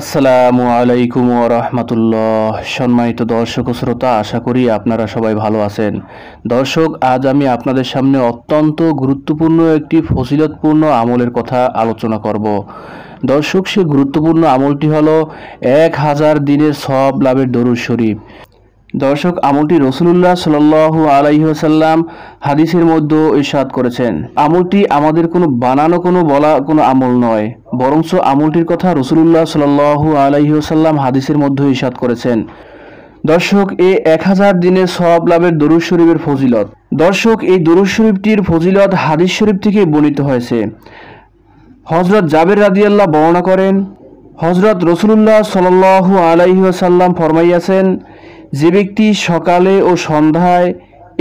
আসসালামু আলাইকুম রাহমাতুল্লাহ সম্মানিত দর্শক ও শ্রোতা আশা করি আপনারা সবাই ভালো আছেন দর্শক আজ আমি আপনাদের সামনে অত্যন্ত গুরুত্বপূর্ণ একটি ফজিলতপূর্ণ আমলের কথা আলোচনা করব দর্শক সে গুরুত্বপূর্ণ আমলটি হলো এক হাজার দিনের সব লাভের দরুদ শরীফ দর্শক আমলটি রসুল্লাহ সাল্লু আলাইসাল্লাম হাদিসের মধ্যেও ইস্বাদ করেছেন আমলটি আমাদের কোনো বানানো কোনো বলা কোনো আমল নয় বরংস আমলটির কথা রসুল্লাহ সাল্লু আলাইসাল্লাম হাদিসের মধ্যেও ইস্বাদ করেছেন দর্শক এ এক হাজার দিনের সব লাভের দরুদ শরীফের ফজিলত দর্শক এই দরুদ শরীফটির ফজিলত হাদিস শরীফ থেকে বর্ণিত হয়েছে হজরত জাবের আল্লাহ বর্ণনা করেন হজরত রসুল্লাহ সাল্লু আলাইসাল্লাম ফরমাইয়াছেন যে ব্যক্তি সকালে ও সন্ধ্যায়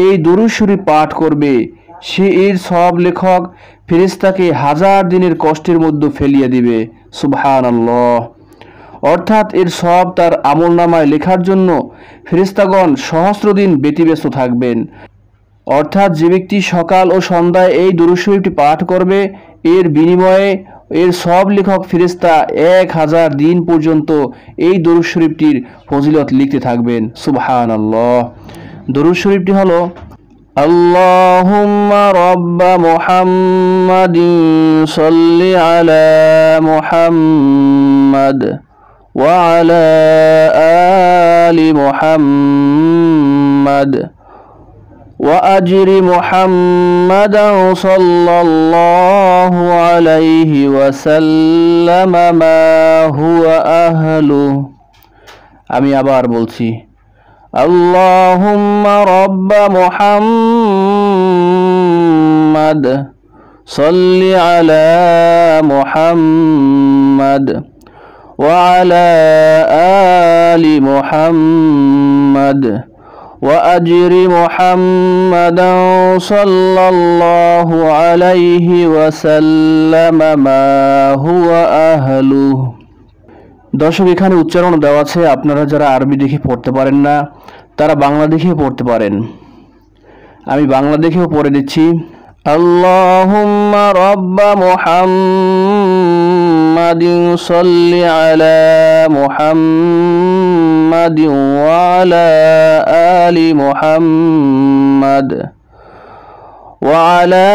এই দরুসুরি পাঠ করবে সে এর সব লেখক ফেরিস্তাকে হাজার দিনের কষ্টের মধ্যে ফেলিয়ে দিবে সুবহান অর্থাৎ এর সব তার আমল নামায় লেখার জন্য ফেরিস্তাগণ সহস্র দিন ব্যতিব্যস্ত থাকবেন অর্থাৎ যে ব্যক্তি সকাল ও সন্ধ্যায় এই দরুশ্বরীটি পাঠ করবে এর বিনিময়ে এর সব লেখক ফিরিস্তা এক হাজার দিন পর্যন্ত এই দরুদ শরীফটির ফজিলত লিখতে থাকবেন সুবহান আল্লাহ দরুদ শরীফটি হল আল্লাহুম্মা রব্বা মুহাম্মাদিন সাল্লি আলা মুহাম্মাদ ওয়া আলা আলি মুহাম্মাদ وأجر محمدا صلى الله عليه وسلم ما هو أهله أمي أبار بلتي اللهم رب محمد صل على محمد وعلى آل محمد وأجر محمدا صلى الله عليه وسلم ما هو أهله দর্শক এখানে উচ্চারণ দেওয়া আছে আপনারা যারা আরবি দেখে পড়তে পারেন না তারা বাংলা দেখেও পড়তে পারেন আমি বাংলা দেখেও পড়ে দিচ্ছি আল্লাহ রব্বা মোহাম্ম محمد صل على محمد وعلى آل محمد وعلى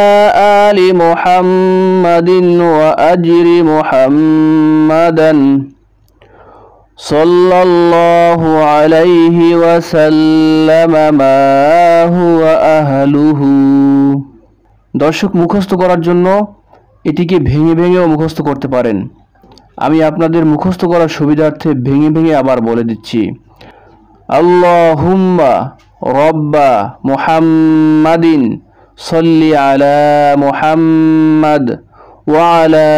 آل محمد وأجر محمدا صلى الله عليه وسلم ما هو أهله দর্শক মুখস্থ করার জন্য এটিকে ভেঙে ভেঙেও মুখস্থ করতে পারেন আমি আপনাদের মুখস্থ করার সুবিধার্থে ভেঙে ভেঙে আবার বলে দিচ্ছি আল্লাহ হুম্বা রব্বা মোহাম্মাদিন সল্লি আলা মোহাম্মদ ওয়ালা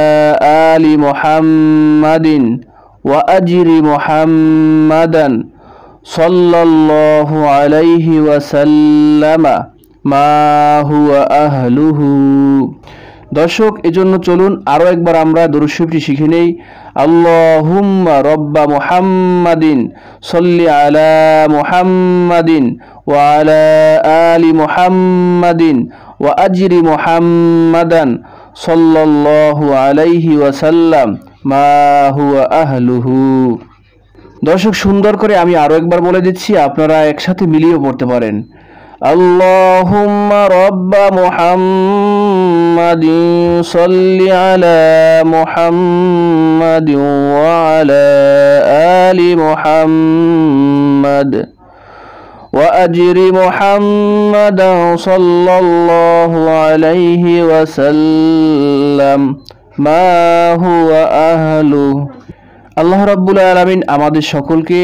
আলি মোহাম্মাদিন ওয়াজিরি মোহাম্মাদান সাল্লাল্লাহু আলাইহি ওয়াসাল্লামা মা হুয়া আহলুহু দর্শক এজন্য চলুন আরও একবার আমরা দরুশিফটি শিখে নেই আল্লাহুম্মা রব্বা মুহাম্মাদিন সল্লি আলা মোহাম্মাদিন ওয়া আলা আলি মোহাম্মাদিন ওয়া আজিরি মোহাম্মাদান সাল্লাল্লাহু আলাইহি ওয়াসাল্লাম মা হুয়া আহলুহু দর্শক সুন্দর করে আমি আরও একবার বলে দিচ্ছি আপনারা একসাথে মিলিয়ে পড়তে পারেন اللهم رب محمد صل على محمد وعلى آل محمد وأجر محمدا صلى الله عليه وسلم ما هو أهله আল্লাহ রাব্বুল আলমিন আমাদের সকলকে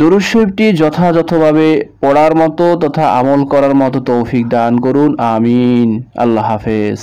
দরুদ শরীফটি যথাযথভাবে পড়ার মতো তথা আমল করার মতো তৌফিক দান করুন আমিন আল্লাহ হাফেজ